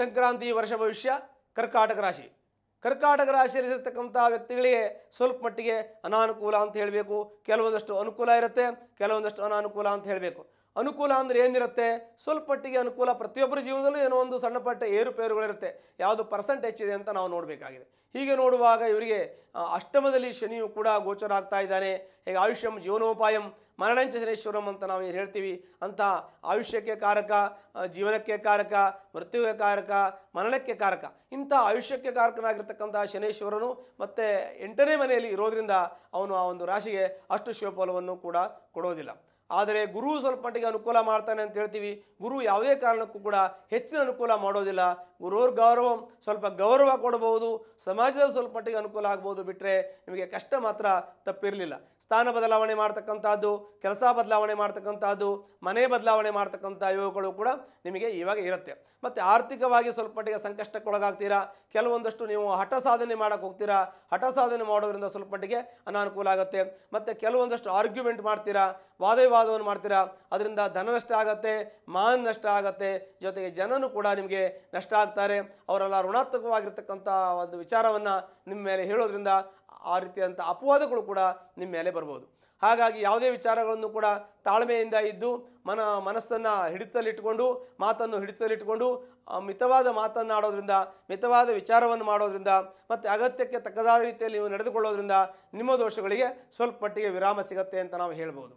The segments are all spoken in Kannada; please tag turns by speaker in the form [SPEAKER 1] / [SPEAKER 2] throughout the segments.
[SPEAKER 1] ಸಂಕ್ರಾಂತಿ ವರ್ಷ ಭವಿಷ್ಯ ಕರ್ಕಾಟಕ ರಾಶಿ ಕರ್ಕಾಟಕ ರಾಶಿಯಲ್ಲಿ ವ್ಯಕ್ತಿಗಳಿಗೆ ಸ್ವಲ್ಪ ಮಟ್ಟಿಗೆ ಅನಾನುಕೂಲ ಅಂತ ಹೇಳಬೇಕು ಕೆಲವೊಂದಷ್ಟು ಅನುಕೂಲ ಇರುತ್ತೆ ಕೆಲವೊಂದಷ್ಟು ಅನಾನುಕೂಲ ಅಂತ ಹೇಳಬೇಕು ಅನುಕೂಲ ಅಂದರೆ ಏನಿರುತ್ತೆ ಸ್ವಲ್ಪ ಮಟ್ಟಿಗೆ ಅನುಕೂಲ ಪ್ರತಿಯೊಬ್ಬರ ಜೀವನದಲ್ಲೂ ಏನೋ ಒಂದು ಸಣ್ಣ ಪಟ್ಟ ಏರುಪೇರುಗಳಿರುತ್ತೆ ಯಾವುದು ಪರ್ಸೆಂಟ್ ಹೆಚ್ಚಿದೆ ಅಂತ ನಾವು ನೋಡಬೇಕಾಗಿದೆ ಹೀಗೆ ನೋಡುವಾಗ ಇವರಿಗೆ ಅಷ್ಟಮದಲ್ಲಿ ಶನಿಯು ಕೂಡ ಗೋಚರ ಆಗ್ತಾ ಇದ್ದಾನೆ ಹೇಗೆ ಆಯುಷ್ಯಂ ಜೀವನೋಪಾಯಂ ಮರಣಂಚ ಶನೇಶ್ವರಂ ಅಂತ ನಾವು ಏನು ಹೇಳ್ತೀವಿ ಅಂತ ಆಯುಷ್ಯಕ್ಕೆ ಕಾರಕ ಜೀವನಕ್ಕೆ ಕಾರಕ ಮೃತ್ಯುವಿಗೆ ಕಾರಕ ಮರಣಕ್ಕೆ ಕಾರಕ ಇಂಥ ಆಯುಷ್ಯಕ್ಕೆ ಕಾರಕನಾಗಿರ್ತಕ್ಕಂಥ ಶನೇಶ್ವರನು ಮತ್ತು ಎಂಟನೇ ಮನೆಯಲ್ಲಿ ಇರೋದರಿಂದ ಅವನು ಆ ಒಂದು ರಾಶಿಗೆ ಅಷ್ಟು ಶಿವಫಲವನ್ನು ಕೂಡ ಕೊಡೋದಿಲ್ಲ ಆದರೆ ಗುರು ಸ್ವಲ್ಪ ಮಟ್ಟಿಗೆ ಅನುಕೂಲ ಮಾಡ್ತಾನೆ ಅಂತ ಹೇಳ್ತೀವಿ ಗುರು ಯಾವುದೇ ಕಾರಣಕ್ಕೂ ಕೂಡ ಹೆಚ್ಚಿನ ಅನುಕೂಲ ಮಾಡೋದಿಲ್ಲ ಗುರುವ್ರ ಗೌರವ ಸ್ವಲ್ಪ ಗೌರವ ಕೊಡಬಹುದು ಸಮಾಜದ ಸ್ವಲ್ಪ ಮಟ್ಟಿಗೆ ಅನುಕೂಲ ಆಗ್ಬೋದು ಬಿಟ್ಟರೆ ನಿಮಗೆ ಕಷ್ಟ ಮಾತ್ರ ತಪ್ಪಿರಲಿಲ್ಲ ಸ್ಥಾನ ಬದಲಾವಣೆ ಮಾಡ್ತಕ್ಕಂಥದ್ದು ಕೆಲಸ ಬದಲಾವಣೆ ಮಾಡ್ತಕ್ಕಂಥದ್ದು ಮನೆ ಬದಲಾವಣೆ ಮಾಡ್ತಕ್ಕಂಥ ಯೋಗಗಳು ಕೂಡ ನಿಮಗೆ ಇವಾಗ ಇರುತ್ತೆ ಮತ್ತು ಆರ್ಥಿಕವಾಗಿ ಸ್ವಲ್ಪ ಮಟ್ಟಿಗೆ ಸಂಕಷ್ಟಕ್ಕೊಳಗಾಗ್ತೀರಾ ಕೆಲವೊಂದಷ್ಟು ನೀವು ಹಠ ಸಾಧನೆ ಮಾಡೋಕ್ಕೆ ಹೋಗ್ತೀರಾ ಹಠ ಸಾಧನೆ ಮಾಡೋದ್ರಿಂದ ಸ್ವಲ್ಪ ಮಟ್ಟಿಗೆ ಅನಾನುಕೂಲ ಆಗುತ್ತೆ ಮತ್ತು ಕೆಲವೊಂದಷ್ಟು ಆರ್ಗ್ಯುಮೆಂಟ್ ಮಾಡ್ತೀರಾ ವಾದವಿವಾದವನ್ನು ಮಾಡ್ತೀರಾ ಅದರಿಂದ ಧನ ನಷ್ಟ ಆಗತ್ತೆ ಮಾನ ನಷ್ಟ ಆಗತ್ತೆ ಜೊತೆಗೆ ಜನನು ಕೂಡ ನಿಮಗೆ ನಷ್ಟ ಆಗುತ್ತೆ ಆಗ್ತಾರೆ ಅವರೆಲ್ಲ ಋಣಾತ್ಮಕವಾಗಿರ್ತಕ್ಕಂಥ ಒಂದು ವಿಚಾರವನ್ನು ನಿಮ್ಮ ಮೇಲೆ ಹೇಳೋದ್ರಿಂದ ಆ ರೀತಿಯಾದಂಥ ಅಪವಾದಗಳು ಕೂಡ ನಿಮ್ಮ ಮೇಲೆ ಬರ್ಬೋದು ಹಾಗಾಗಿ ಯಾವುದೇ ವಿಚಾರಗಳನ್ನು ಕೂಡ ತಾಳ್ಮೆಯಿಂದ ಇದ್ದು ಮನ ಮನಸ್ಸನ್ನು ಹಿಡಿತದಲ್ಲಿಟ್ಟುಕೊಂಡು ಮಾತನ್ನು ಹಿಡಿತದಲ್ಲಿಟ್ಟುಕೊಂಡು ಮಿತವಾದ ಮಾತನ್ನು ಆಡೋದ್ರಿಂದ ಮಿತವಾದ ವಿಚಾರವನ್ನು ಮಾಡೋದ್ರಿಂದ ಮತ್ತು ಅಗತ್ಯಕ್ಕೆ ತಕ್ಕದಾದ ರೀತಿಯಲ್ಲಿ ನೀವು ನಡೆದುಕೊಳ್ಳೋದ್ರಿಂದ ನಿಮ್ಮ ದೋಷಗಳಿಗೆ ಸ್ವಲ್ಪ ಮಟ್ಟಿಗೆ ವಿರಾಮ ಸಿಗತ್ತೆ ಅಂತ ನಾವು ಹೇಳ್ಬೋದು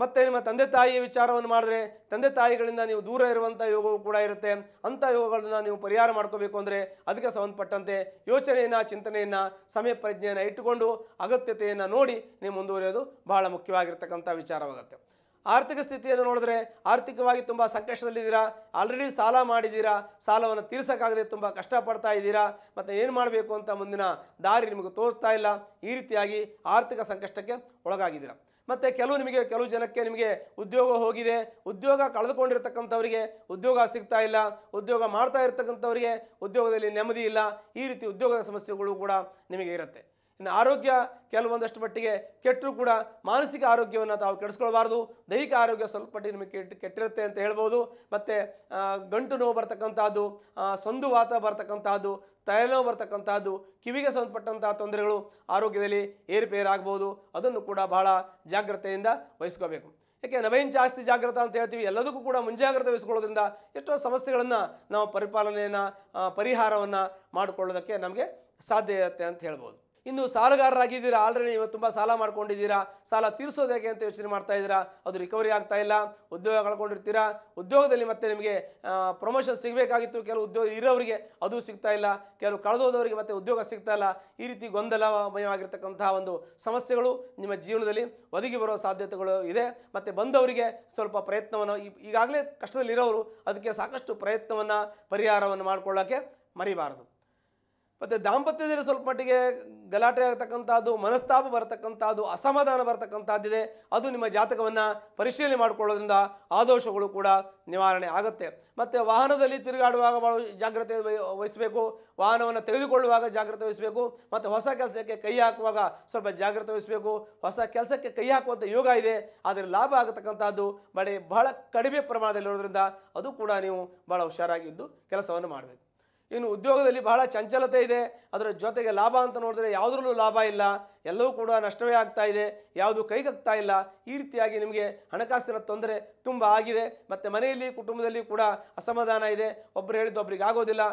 [SPEAKER 1] ಮತ್ತು ನಿಮ್ಮ ತಂದೆ ತಾಯಿಯ ವಿಚಾರವನ್ನು ಮಾಡಿದ್ರೆ ತಂದೆ ತಾಯಿಗಳಿಂದ ನೀವು ದೂರ ಇರುವಂಥ ಯೋಗವು ಕೂಡ ಇರುತ್ತೆ ಅಂಥ ಯೋಗಗಳನ್ನ ನೀವು ಪರಿಹಾರ ಮಾಡ್ಕೋಬೇಕು ಅಂದರೆ ಅದಕ್ಕೆ ಸಂಬಂಧಪಟ್ಟಂತೆ ಯೋಚನೆಯನ್ನು ಚಿಂತನೆಯನ್ನು ಸಮಯ ಪ್ರಜ್ಞೆಯನ್ನು ಇಟ್ಟುಕೊಂಡು ಅಗತ್ಯತೆಯನ್ನು ನೋಡಿ ನೀವು ಮುಂದುವರಿಯೋದು ಬಹಳ ಮುಖ್ಯವಾಗಿರ್ತಕ್ಕಂಥ ವಿಚಾರವಾಗುತ್ತೆ ಆರ್ಥಿಕ ಸ್ಥಿತಿಯನ್ನು ನೋಡಿದ್ರೆ ಆರ್ಥಿಕವಾಗಿ ತುಂಬ ಸಂಕಷ್ಟದಲ್ಲಿದ್ದೀರಾ ಆಲ್ರೆಡಿ ಸಾಲ ಮಾಡಿದ್ದೀರಾ ಸಾಲವನ್ನು ತೀರಿಸೋಕ್ಕಾಗದೆ ತುಂಬ ಕಷ್ಟಪಡ್ತಾ ಇದ್ದೀರಾ ಮತ್ತು ಏನು ಮಾಡಬೇಕು ಅಂತ ಮುಂದಿನ ದಾರಿ ನಿಮಗೆ ತೋರಿಸ್ತಾ ಇಲ್ಲ ಈ ರೀತಿಯಾಗಿ ಆರ್ಥಿಕ ಸಂಕಷ್ಟಕ್ಕೆ ಒಳಗಾಗಿದ್ದೀರಾ ಮತ್ತು ಕೆಲವು ನಿಮಗೆ ಕೆಲವು ಜನಕ್ಕೆ ನಿಮಗೆ ಉದ್ಯೋಗ ಹೋಗಿದೆ ಉದ್ಯೋಗ ಕಳೆದುಕೊಂಡಿರ್ತಕ್ಕಂಥವರಿಗೆ ಉದ್ಯೋಗ ಸಿಗ್ತಾ ಇಲ್ಲ ಉದ್ಯೋಗ ಮಾಡ್ತಾ ಇರ್ತಕ್ಕಂಥವರಿಗೆ ಉದ್ಯೋಗದಲ್ಲಿ ನೆಮ್ಮದಿ ಇಲ್ಲ ಈ ರೀತಿ ಉದ್ಯೋಗದ ಸಮಸ್ಯೆಗಳು ಕೂಡ ನಿಮಗೆ ಇರುತ್ತೆ ಇನ್ನು ಆರೋಗ್ಯ ಕೆಲವೊಂದಷ್ಟು ಮಟ್ಟಿಗೆ ಕೆಟ್ಟರೂ ಕೂಡ ಮಾನಸಿಕ ಆರೋಗ್ಯವನ್ನು ತಾವು ಕೆಡಿಸ್ಕೊಳ್ಬಾರ್ದು ದೈಹಿಕ ಆರೋಗ್ಯ ಸ್ವಲ್ಪ ಮಟ್ಟಿಗೆ ನಿಮಗೆ ಕೆಟ್ಟ ಕೆಟ್ಟಿರುತ್ತೆ ಅಂತ ಹೇಳ್ಬೋದು ಮತ್ತು ಗಂಟು ನೋವು ಬರ್ತಕ್ಕಂಥದ್ದು ಸಂದು ವಾತ ಬರ್ತಕ್ಕಂಥದ್ದು ತಲೆನೋವು ಬರ್ತಕ್ಕಂಥದ್ದು ಕಿವಿಗೆ ಸಂಬಂಧಪಟ್ಟಂತಹ ತೊಂದರೆಗಳು ಆರೋಗ್ಯದಲ್ಲಿ ಏರುಪೇರಾಗ್ಬೋದು ಅದನ್ನು ಕೂಡ ಬಹಳ ಜಾಗ್ರತೆಯಿಂದ ವಹಿಸ್ಕೋಬೇಕು ಯಾಕೆ ನಾವೇನು ಜಾಸ್ತಿ ಜಾಗ್ರತ ಅಂತ ಹೇಳ್ತೀವಿ ಎಲ್ಲದಕ್ಕೂ ಕೂಡ ಮುಂಜಾಗ್ರತೆ ವಹಿಸ್ಕೊಳ್ಳೋದ್ರಿಂದ ಎಷ್ಟೋ ಸಮಸ್ಯೆಗಳನ್ನು ನಾವು ಪರಿಪಾಲನೆಯನ್ನು ಪರಿಹಾರವನ್ನು ಮಾಡಿಕೊಳ್ಳೋದಕ್ಕೆ ನಮಗೆ ಸಾಧ್ಯ ಇರುತ್ತೆ ಅಂತ ಹೇಳ್ಬೋದು ಇನ್ನು ಸಾಲಗಾರರಾಗಿದ್ದೀರಾ ಆಲ್ರೆಡಿ ನೀವು ತುಂಬ ಸಾಲ ಮಾಡ್ಕೊಂಡಿದ್ದೀರಾ ಸಾಲ ತೀರಿಸೋದು ಹೇಗೆ ಅಂತ ಯೋಚನೆ ಮಾಡ್ತಾ ಇದ್ದೀರಾ ಅದು ರಿಕವರಿ ಆಗ್ತಾ ಇಲ್ಲ ಉದ್ಯೋಗ ಕಳ್ಕೊಂಡಿರ್ತೀರಾ ಉದ್ಯೋಗದಲ್ಲಿ ಮತ್ತೆ ನಿಮಗೆ ಪ್ರಮೋಷನ್ ಸಿಗಬೇಕಾಗಿತ್ತು ಕೆಲವು ಉದ್ಯೋಗ ಇರೋರಿಗೆ ಅದು ಸಿಗ್ತಾ ಇಲ್ಲ ಕೆಲವು ಕಳೆದೋದವರಿಗೆ ಮತ್ತೆ ಉದ್ಯೋಗ ಸಿಗ್ತಾ ಇಲ್ಲ ಈ ರೀತಿ ಗೊಂದಲಮಯವಾಗಿರ್ತಕ್ಕಂತಹ ಒಂದು ಸಮಸ್ಯೆಗಳು ನಿಮ್ಮ ಜೀವನದಲ್ಲಿ ಒದಗಿ ಬರೋ ಸಾಧ್ಯತೆಗಳು ಇದೆ ಮತ್ತು ಬಂದವರಿಗೆ ಸ್ವಲ್ಪ ಪ್ರಯತ್ನವನ್ನು ಈಗಾಗಲೇ ಕಷ್ಟದಲ್ಲಿರೋರು ಅದಕ್ಕೆ ಸಾಕಷ್ಟು ಪ್ರಯತ್ನವನ್ನು ಪರಿಹಾರವನ್ನು ಮಾಡಿಕೊಳ್ಳೋಕ್ಕೆ ಮರಿಬಾರದು ಮತ್ತು ದಾಂಪತ್ಯದಲ್ಲಿ ಸ್ವಲ್ಪ ಮಟ್ಟಿಗೆ ಗಲಾಟೆ ಆಗ್ತಕ್ಕಂಥದ್ದು ಮನಸ್ತಾಪ ಬರತಕ್ಕಂಥದ್ದು ಅಸಮಾಧಾನ ಬರತಕ್ಕಂಥದ್ದಿದೆ ಅದು ನಿಮ್ಮ ಜಾತಕವನ್ನು ಪರಿಶೀಲನೆ ಮಾಡಿಕೊಳ್ಳೋದ್ರಿಂದ ಆ ದೋಷಗಳು ಕೂಡ ನಿವಾರಣೆ ಆಗುತ್ತೆ ಮತ್ತು ವಾಹನದಲ್ಲಿ ತಿರುಗಾಡುವಾಗ ಭಾಳ ಜಾಗ್ರತೆ ವಹಿಸಬೇಕು ವಾಹನವನ್ನು ತೆಗೆದುಕೊಳ್ಳುವಾಗ ಜಾಗ್ರತೆ ವಹಿಸಬೇಕು ಮತ್ತು ಹೊಸ ಕೆಲಸಕ್ಕೆ ಕೈ ಹಾಕುವಾಗ ಸ್ವಲ್ಪ ಜಾಗ್ರತೆ ವಹಿಸಬೇಕು ಹೊಸ ಕೆಲಸಕ್ಕೆ ಕೈ ಹಾಕುವಂಥ ಯೋಗ ಇದೆ ಆದರೆ ಲಾಭ ಆಗತಕ್ಕಂಥದ್ದು ಬಡ ಬಹಳ ಕಡಿಮೆ ಪ್ರಮಾಣದಲ್ಲಿರೋದ್ರಿಂದ ಅದು ಕೂಡ ನೀವು ಭಾಳ ಹುಷಾರಾಗಿದ್ದು ಕೆಲಸವನ್ನು ಮಾಡಬೇಕು ಇನ್ನು ಉದ್ಯೋಗದಲ್ಲಿ ಬಹಳ ಚಂಚಲತೆ ಇದೆ ಅದರ ಜೊತೆಗೆ ಲಾಭ ಅಂತ ನೋಡಿದ್ರೆ ಯಾವುದ್ರಲ್ಲೂ ಲಾಭ ಇಲ್ಲ ಎಲ್ಲವೂ ಕೂಡ ನಷ್ಟವೇ ಆಗ್ತಾ ಇದೆ ಯಾವುದು ಕೈಗಾಗ್ತಾ ಇಲ್ಲ ಈ ರೀತಿಯಾಗಿ ನಿಮಗೆ ಹಣಕಾಸಿನ ತೊಂದರೆ ತುಂಬ ಆಗಿದೆ ಮತ್ತು ಮನೆಯಲ್ಲಿ ಕುಟುಂಬದಲ್ಲಿ ಕೂಡ ಅಸಮಾಧಾನ ಇದೆ ಒಬ್ಬರು ಹೇಳಿದ್ದು ಒಬ್ರಿಗೆ ಆಗೋದಿಲ್ಲ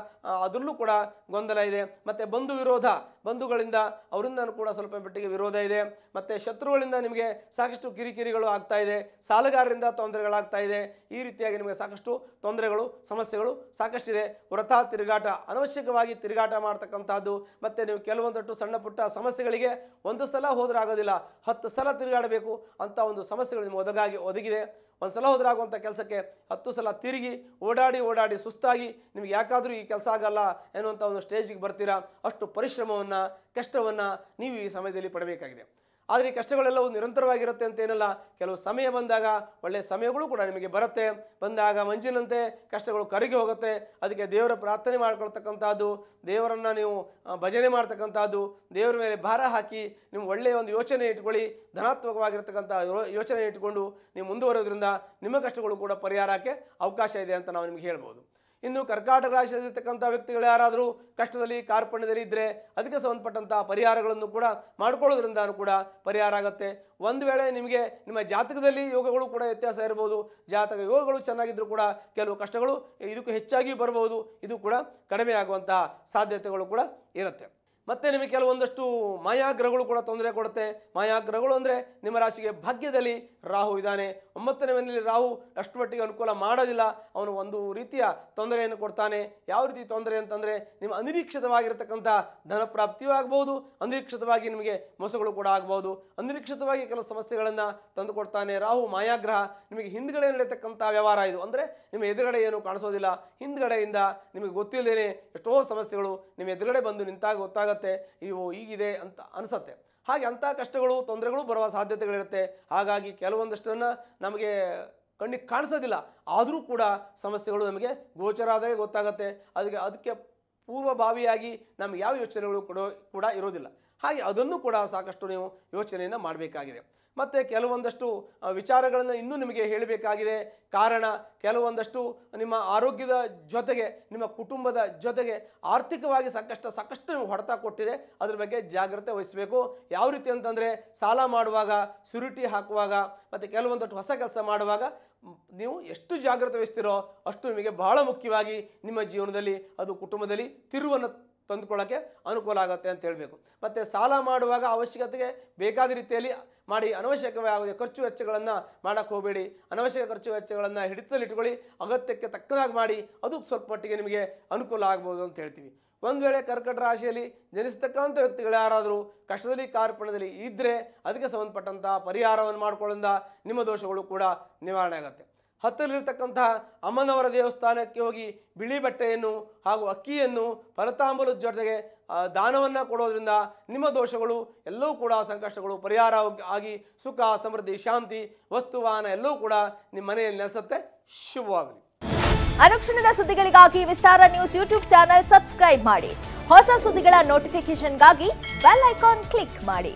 [SPEAKER 1] ಅದರಲ್ಲೂ ಕೂಡ ಗೊಂದಲ ಇದೆ ಮತ್ತು ಬಂಧು ವಿರೋಧ ಬಂಧುಗಳಿಂದ ಅವರಿಂದ ಕೂಡ ಸ್ವಲ್ಪ ಮಟ್ಟಿಗೆ ವಿರೋಧ ಇದೆ ಮತ್ತು ಶತ್ರುಗಳಿಂದ ನಿಮಗೆ ಸಾಕಷ್ಟು ಕಿರಿಕಿರಿಗಳು ಆಗ್ತಾ ಇದೆ ಸಾಲಗಾರರಿಂದ ತೊಂದರೆಗಳಾಗ್ತಾ ಇದೆ ಈ ರೀತಿಯಾಗಿ ನಿಮಗೆ ಸಾಕಷ್ಟು ತೊಂದರೆಗಳು ಸಮಸ್ಯೆಗಳು ಸಾಕಷ್ಟಿದೆ ವ್ರತ ತಿರುಗಾಟ ಅನವಶ್ಯಕವಾಗಿ ತಿರುಗಾಟ ಮಾಡ್ತಕ್ಕಂಥದ್ದು ಮತ್ತು ನೀವು ಕೆಲವೊಂದಷ್ಟು ಸಣ್ಣ ಪುಟ್ಟ ಸಮಸ್ಯೆಗಳಿಗೆ ಒಂದು ಸಲ ಹೋದ್ರೆ ಆಗೋದಿಲ್ಲ ಹತ್ತು ಸಲ ತಿರುಗಾಡಬೇಕು ಅಂತ ಒಂದು ಸಮಸ್ಯೆಗಳು ನಿಮಗೆ ಒದಗಾಗಿ ಒದಗಿದೆ ಒಂದು ಸಲ ಆಗುವಂಥ ಕೆಲಸಕ್ಕೆ ಹತ್ತು ಸಲ ತಿರುಗಿ ಓಡಾಡಿ ಓಡಾಡಿ ಸುಸ್ತಾಗಿ ನಿಮ್ಗೆ ಯಾಕಾದರೂ ಈ ಕೆಲಸ ಆಗಲ್ಲ ಎನ್ನುವಂಥ ಒಂದು ಸ್ಟೇಜಿಗೆ ಬರ್ತೀರಾ ಅಷ್ಟು ಪರಿಶ್ರಮವನ್ನು ಕಷ್ಟವನ್ನು ನೀವು ಈ ಸಮಯದಲ್ಲಿ ಪಡಬೇಕಾಗಿದೆ ಆದರೆ ಈ ಕಷ್ಟಗಳೆಲ್ಲವೂ ನಿರಂತರವಾಗಿರುತ್ತೆ ಅಂತ ಏನಲ್ಲ ಕೆಲವು ಸಮಯ ಬಂದಾಗ ಒಳ್ಳೆಯ ಸಮಯಗಳು ಕೂಡ ನಿಮಗೆ ಬರುತ್ತೆ ಬಂದಾಗ ಮಂಜಿನಂತೆ ಕಷ್ಟಗಳು ಕರಗಿ ಹೋಗುತ್ತೆ ಅದಕ್ಕೆ ದೇವರ ಪ್ರಾರ್ಥನೆ ಮಾಡ್ಕೊಳ್ತಕ್ಕಂಥದ್ದು ದೇವರನ್ನು ನೀವು ಭಜನೆ ಮಾಡ್ತಕ್ಕಂಥದ್ದು ದೇವರ ಮೇಲೆ ಭಾರ ಹಾಕಿ ನೀವು ಒಳ್ಳೆಯ ಒಂದು ಯೋಚನೆ ಇಟ್ಕೊಳ್ಳಿ ಧನಾತ್ಮಕವಾಗಿರ್ತಕ್ಕಂಥ ಯೋಚನೆ ಇಟ್ಕೊಂಡು ನೀವು ಮುಂದುವರೋದ್ರಿಂದ ನಿಮ್ಮ ಕಷ್ಟಗಳು ಕೂಡ ಪರಿಹಾರಕ್ಕೆ ಅವಕಾಶ ಇದೆ ಅಂತ ನಾವು ನಿಮಗೆ ಹೇಳ್ಬೋದು ಇನ್ನು ಕರ್ಕಾಟಕ ರಾಶಿಯಲ್ಲಿರ್ತಕ್ಕಂಥ ವ್ಯಕ್ತಿಗಳು ಯಾರಾದರೂ ಕಷ್ಟದಲ್ಲಿ ಕಾರ್ಪಣ್ಯದಲ್ಲಿ ಇದ್ದರೆ ಅದಕ್ಕೆ ಸಂಬಂಧಪಟ್ಟಂಥ ಪರಿಹಾರಗಳನ್ನು ಕೂಡ ಮಾಡಿಕೊಳ್ಳೋದ್ರಿಂದ ಕೂಡ ಪರಿಹಾರ ಆಗುತ್ತೆ ಒಂದು ವೇಳೆ ನಿಮಗೆ ನಿಮ್ಮ ಜಾತಕದಲ್ಲಿ ಯೋಗಗಳು ಕೂಡ ವ್ಯತ್ಯಾಸ ಇರ್ಬೋದು ಜಾತಕ ಯೋಗಗಳು ಚೆನ್ನಾಗಿದ್ದರೂ ಕೂಡ ಕೆಲವು ಕಷ್ಟಗಳು ಇದಕ್ಕೂ ಹೆಚ್ಚಾಗಿ ಬರಬಹುದು ಇದು ಕೂಡ ಕಡಿಮೆ ಆಗುವಂತಹ ಸಾಧ್ಯತೆಗಳು ಕೂಡ ಇರುತ್ತೆ ಮತ್ತು ನಿಮಗೆ ಕೆಲವೊಂದಷ್ಟು ಮಾಯಾಗ್ರಹಗಳು ಕೂಡ ತೊಂದರೆ ಕೊಡುತ್ತೆ ಮಾಯಾಗ್ರಹಗಳು ಅಂದರೆ ನಿಮ್ಮ ರಾಶಿಗೆ ಭಾಗ್ಯದಲ್ಲಿ ರಾಹು ಇದ್ದಾನೆ ಒಂಬತ್ತನೇ ಮನೆಯಲ್ಲಿ ರಾಹು ಅಷ್ಟು ಮಟ್ಟಿಗೆ ಅನುಕೂಲ ಮಾಡೋದಿಲ್ಲ ಅವನು ಒಂದು ರೀತಿಯ ತೊಂದರೆಯನ್ನು ಕೊಡ್ತಾನೆ ಯಾವ ರೀತಿ ತೊಂದರೆ ಅಂತಂದರೆ ನಿಮ್ಮ ಅನಿರೀಕ್ಷಿತವಾಗಿರತಕ್ಕಂಥ ಧನಪ್ರಾಪ್ತಿಯೂ ಆಗ್ಬೋದು ಅನಿರೀಕ್ಷಿತವಾಗಿ ನಿಮಗೆ ಮೋಸಗಳು ಕೂಡ ಆಗ್ಬೋದು ಅನಿರೀಕ್ಷಿತವಾಗಿ ಕೆಲವು ಸಮಸ್ಯೆಗಳನ್ನು ಕೊಡ್ತಾನೆ ರಾಹು ಮಾಯಾಗ್ರಹ ನಿಮಗೆ ಹಿಂದ್ಗಡೆ ನಡೆಯತಕ್ಕಂಥ ವ್ಯವಹಾರ ಇದು ಅಂದರೆ ನಿಮ್ಮ ಎದುರುಗಡೆ ಏನು ಕಾಣಿಸೋದಿಲ್ಲ ಹಿಂದ್ಗಡೆಯಿಂದ ನಿಮಗೆ ಗೊತ್ತಿಲ್ಲದೇನೆ ಎಷ್ಟೋ ಸಮಸ್ಯೆಗಳು ನಿಮ್ಮ ಎದುರುಗಡೆ ಬಂದು ನಿಂತಾಗ ಗೊತ್ತಾಗ ಗೊತ್ತಾಗುತ್ತೆ ಇವು ಹೀಗಿದೆ ಅಂತ ಅನಿಸತ್ತೆ ಹಾಗೆ ಅಂಥ ಕಷ್ಟಗಳು ತೊಂದರೆಗಳು ಬರುವ ಸಾಧ್ಯತೆಗಳಿರುತ್ತೆ ಹಾಗಾಗಿ ಕೆಲವೊಂದಷ್ಟನ್ನು ನಮಗೆ ಕಣ್ಣಿಗೆ ಕಾಣಿಸೋದಿಲ್ಲ ಆದರೂ ಕೂಡ ಸಮಸ್ಯೆಗಳು ನಮಗೆ ಗೋಚರ ಆದಾಗ ಗೊತ್ತಾಗುತ್ತೆ ಅದಕ್ಕೆ ಅದಕ್ಕೆ ಪೂರ್ವಭಾವಿಯಾಗಿ ನಮ್ಗೆ ಯಾವ ಯೋಚನೆಗಳು ಕೂಡ ಇರೋದಿಲ್ಲ ಹಾಗೆ ಅದನ್ನು ಕೂಡ ಸಾಕಷ್ಟು ನೀವು ಯೋಚನೆಯನ್ನು ಮಾಡಬೇಕಾಗಿದೆ ಮತ್ತು ಕೆಲವೊಂದಷ್ಟು ವಿಚಾರಗಳನ್ನು ಇನ್ನೂ ನಿಮಗೆ ಹೇಳಬೇಕಾಗಿದೆ ಕಾರಣ ಕೆಲವೊಂದಷ್ಟು ನಿಮ್ಮ ಆರೋಗ್ಯದ ಜೊತೆಗೆ ನಿಮ್ಮ ಕುಟುಂಬದ ಜೊತೆಗೆ ಆರ್ಥಿಕವಾಗಿ ಸಾಕಷ್ಟು ಸಾಕಷ್ಟು ನೀವು ಹೊಡೆತ ಕೊಟ್ಟಿದೆ ಅದ್ರ ಬಗ್ಗೆ ಜಾಗ್ರತೆ ವಹಿಸಬೇಕು ಯಾವ ರೀತಿ ಅಂತಂದರೆ ಸಾಲ ಮಾಡುವಾಗ ಸ್ಯೂರಿಟಿ ಹಾಕುವಾಗ ಮತ್ತು ಕೆಲವೊಂದಷ್ಟು ಹೊಸ ಕೆಲಸ ಮಾಡುವಾಗ ನೀವು ಎಷ್ಟು ಜಾಗ್ರತೆ ವಹಿಸ್ತೀರೋ ಅಷ್ಟು ನಿಮಗೆ ಬಹಳ ಮುಖ್ಯವಾಗಿ ನಿಮ್ಮ ಜೀವನದಲ್ಲಿ ಅದು ಕುಟುಂಬದಲ್ಲಿ ತಿರುವನ್ನು ತಂದುಕೊಳ್ಳೋಕ್ಕೆ ಅನುಕೂಲ ಆಗುತ್ತೆ ಅಂತ ಹೇಳಬೇಕು ಮತ್ತು ಸಾಲ ಮಾಡುವಾಗ ಅವಶ್ಯಕತೆಗೆ ಬೇಕಾದ ರೀತಿಯಲ್ಲಿ ಮಾಡಿ ಆಗೋದೇ ಖರ್ಚು ವೆಚ್ಚಗಳನ್ನು ಮಾಡೋಕ್ಕೆ ಹೋಗಬೇಡಿ ಅನವಶ್ಯಕ ಖರ್ಚು ವೆಚ್ಚಗಳನ್ನು ಹಿಡಿತದಲ್ಲಿಟ್ಕೊಳ್ಳಿ ಅಗತ್ಯಕ್ಕೆ ತಕ್ಕದಾಗಿ ಮಾಡಿ ಅದಕ್ಕೆ ಸ್ವಲ್ಪ ಮಟ್ಟಿಗೆ ನಿಮಗೆ ಅನುಕೂಲ ಆಗ್ಬೋದು ಅಂತ ಹೇಳ್ತೀವಿ ಒಂದು ವೇಳೆ ಕರ್ಕಟ ರಾಶಿಯಲ್ಲಿ ಜನಿಸತಕ್ಕಂಥ ವ್ಯಕ್ತಿಗಳು ಯಾರಾದರೂ ಕಷ್ಟದಲ್ಲಿ ಕಾರ್ಪಣದಲ್ಲಿ ಇದ್ದರೆ ಅದಕ್ಕೆ ಸಂಬಂಧಪಟ್ಟಂಥ ಪರಿಹಾರವನ್ನು ಮಾಡಿಕೊಳ್ಳಿಂದ ನಿಮ್ಮ ದೋಷಗಳು ಕೂಡ ನಿವಾರಣೆ ಆಗುತ್ತೆ ಹತ್ತಲಿರತಕ್ಕಂತಹ ಅಮ್ಮನವರ ದೇವಸ್ಥಾನಕ್ಕೆ ಹೋಗಿ ಬಿಳಿ ಬಟ್ಟೆಯನ್ನು ಹಾಗೂ ಅಕ್ಕಿಯನ್ನು ಫಲತಾಂಬಲದ ಜೊತೆಗೆ ದಾನವನ್ನು ಕೊಡೋದ್ರಿಂದ ನಿಮ್ಮ ದೋಷಗಳು ಎಲ್ಲವೂ ಕೂಡ ಸಂಕಷ್ಟಗಳು ಪರಿಹಾರ ಆಗಿ ಸುಖ ಸಮೃದ್ಧಿ ಶಾಂತಿ ವಸ್ತುವಾಹನ ಎಲ್ಲವೂ ಕೂಡ ನಿಮ್ಮ ಮನೆಯಲ್ಲಿ ನೆಲೆಸುತ್ತೆ ಶುಭವಾಗಲಿ ಅನುಕ್ಷಣದ ಸುದ್ದಿಗಳಿಗಾಗಿ Vistara news YouTube channel subscribe ಮಾಡಿ ಹೊಸ ಸುದ್ದಿಗಳ ನೋಟಿಫಿಕೇಶನ್ಗಾಗಿ ಬೆಲ್ ಐಕಾನ್ ಕ್ಲಿಕ್ ಮಾಡಿ